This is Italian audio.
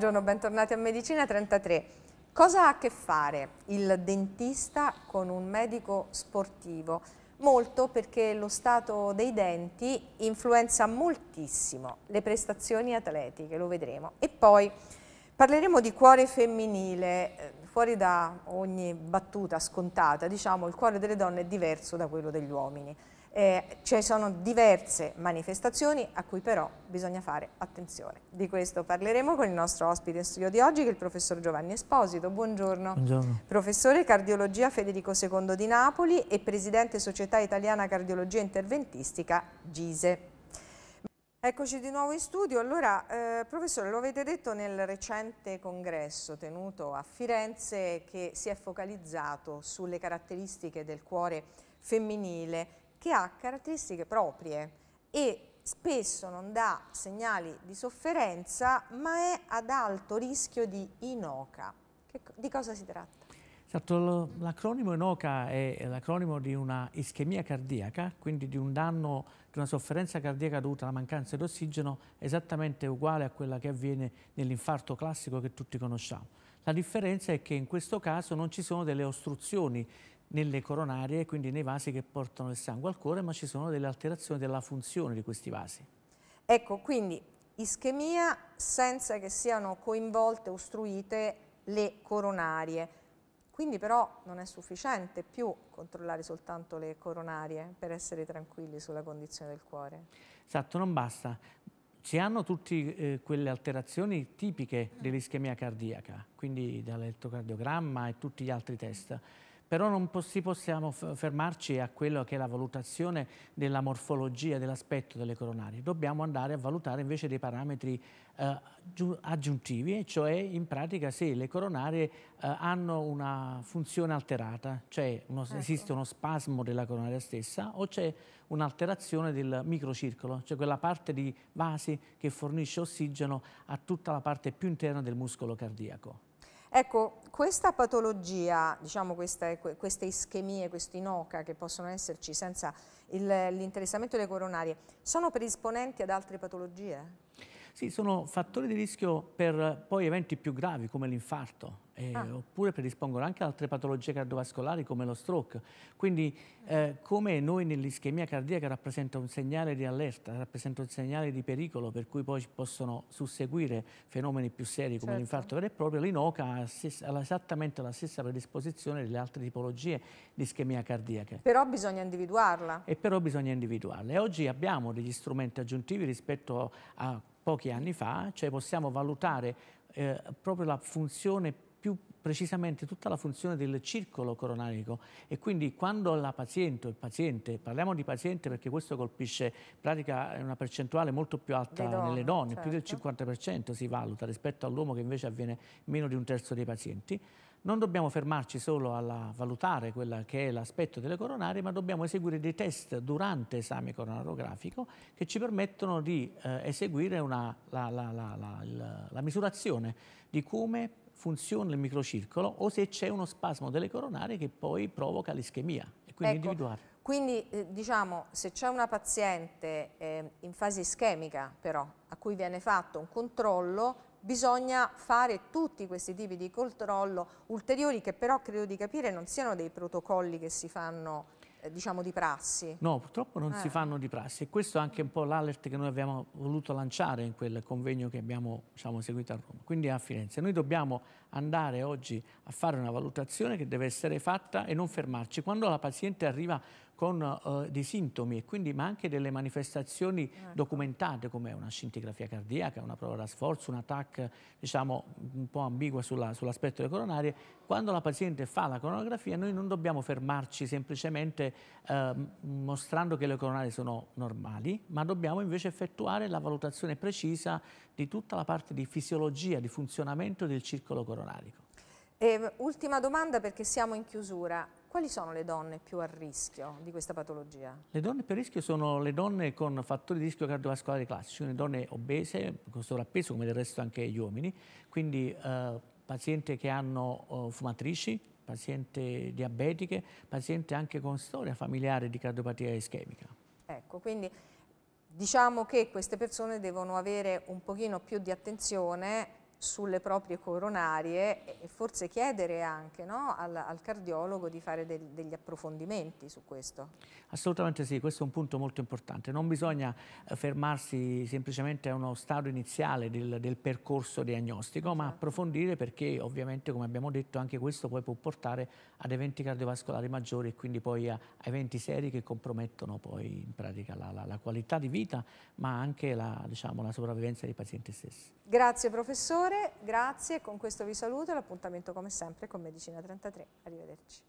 buongiorno, bentornati a Medicina 33. Cosa ha a che fare il dentista con un medico sportivo? Molto perché lo stato dei denti influenza moltissimo le prestazioni atletiche, lo vedremo. E poi parleremo di cuore femminile, eh, fuori da ogni battuta scontata, diciamo il cuore delle donne è diverso da quello degli uomini. Eh, ci sono diverse manifestazioni a cui però bisogna fare attenzione. Di questo parleremo con il nostro ospite in studio di oggi che è il professor Giovanni Esposito. Buongiorno. Buongiorno. Professore Cardiologia Federico II di Napoli e Presidente Società Italiana Cardiologia Interventistica GISE. Eccoci di nuovo in studio. Allora, eh, professore, lo avete detto nel recente congresso tenuto a Firenze che si è focalizzato sulle caratteristiche del cuore femminile che ha caratteristiche proprie e spesso non dà segnali di sofferenza ma è ad alto rischio di inoca. Che, di cosa si tratta? Esatto, l'acronimo INOCA è l'acronimo di una ischemia cardiaca, quindi di un danno, di una sofferenza cardiaca dovuta alla mancanza di ossigeno esattamente uguale a quella che avviene nell'infarto classico che tutti conosciamo. La differenza è che in questo caso non ci sono delle ostruzioni nelle coronarie, quindi nei vasi che portano il sangue al cuore, ma ci sono delle alterazioni della funzione di questi vasi. Ecco, quindi ischemia senza che siano coinvolte, ostruite le coronarie. Quindi però non è sufficiente più controllare soltanto le coronarie per essere tranquilli sulla condizione del cuore. Esatto, non basta. Ci hanno tutte eh, quelle alterazioni tipiche dell'ischemia cardiaca, quindi dall'elettrocardiogramma e tutti gli altri test però non possiamo fermarci a quello che è la valutazione della morfologia dell'aspetto delle coronarie, dobbiamo andare a valutare invece dei parametri eh, aggiuntivi, cioè in pratica se le coronarie eh, hanno una funzione alterata, cioè uno, ecco. esiste uno spasmo della coronaria stessa o c'è un'alterazione del microcircolo, cioè quella parte di vasi che fornisce ossigeno a tutta la parte più interna del muscolo cardiaco. Ecco, questa patologia, diciamo questa, queste ischemie, questi noca che possono esserci senza l'interessamento delle coronarie, sono predisponenti ad altre patologie? Sì, sono fattori di rischio per poi eventi più gravi come l'infarto. Eh, ah. oppure predispongono anche altre patologie cardiovascolari come lo stroke. Quindi eh, come noi nell'ischemia cardiaca rappresenta un segnale di allerta, rappresenta un segnale di pericolo per cui poi possono susseguire fenomeni più seri come certo. l'infarto vero e proprio, l'inoca ha, esattamente la stessa predisposizione delle altre tipologie di ischemia cardiaca. Però bisogna individuarla. E però bisogna individuarla. E oggi abbiamo degli strumenti aggiuntivi rispetto a pochi anni fa, cioè possiamo valutare eh, proprio la funzione più precisamente tutta la funzione del circolo coronarico e quindi quando la paziente o il paziente, parliamo di paziente perché questo colpisce in pratica una percentuale molto più alta donne, nelle donne, certo. più del 50% certo. si valuta rispetto all'uomo che invece avviene meno di un terzo dei pazienti, non dobbiamo fermarci solo a valutare quello che è l'aspetto delle coronarie, ma dobbiamo eseguire dei test durante esame coronarografico che ci permettono di eh, eseguire una, la, la, la, la misurazione di come funziona il microcircolo o se c'è uno spasmo delle coronarie che poi provoca l'ischemia e quindi ecco, individuare. Quindi eh, diciamo se c'è una paziente eh, in fase ischemica però a cui viene fatto un controllo bisogna fare tutti questi tipi di controllo ulteriori che però credo di capire non siano dei protocolli che si fanno eh, diciamo di prassi. No, purtroppo non eh. si fanno di prassi e questo è anche un po' l'alert che noi abbiamo voluto lanciare in quel convegno che abbiamo diciamo, seguito a Roma, quindi a Firenze. Noi dobbiamo andare oggi a fare una valutazione che deve essere fatta e non fermarci. Quando la paziente arriva con eh, dei sintomi, quindi, ma anche delle manifestazioni ecco. documentate come una scintigrafia cardiaca, una prova da sforzo, un attacco diciamo, un po' ambigua sull'aspetto delle coronarie, quando la paziente fa la coronografia noi non dobbiamo fermarci semplicemente eh, mostrando che le coronarie sono normali, ma dobbiamo invece effettuare la valutazione precisa di tutta la parte di fisiologia, di funzionamento del circolo coronarico. E, ehm, ultima domanda perché siamo in chiusura. Quali sono le donne più a rischio di questa patologia? Le donne più a rischio sono le donne con fattori di rischio cardiovascolare classici, le donne obese, con sovrappeso, come del resto anche gli uomini, quindi eh, pazienti che hanno eh, fumatrici, pazienti diabetiche, pazienti anche con storia familiare di cardiopatia ischemica. Ecco, quindi diciamo che queste persone devono avere un pochino più di attenzione sulle proprie coronarie e forse chiedere anche no, al, al, cardiologo di fare del, degli approfondimenti su questo. Assolutamente sì, questo è un punto molto importante. Non bisogna eh, fermarsi semplicemente a uno stato iniziale del, del percorso diagnostico, certo. ma approfondire perché ovviamente, come abbiamo detto, anche questo poi può portare ad eventi cardiovascolari maggiori e quindi poi a, eventi seri che compromettono poi in pratica la, la, la qualità di vita, ma anche la, diciamo, la sopravvivenza dei pazienti stessi. Grazie professore favore, grazie, con questo vi saluto e l'appuntamento come sempre con Medicina 33. Arrivederci.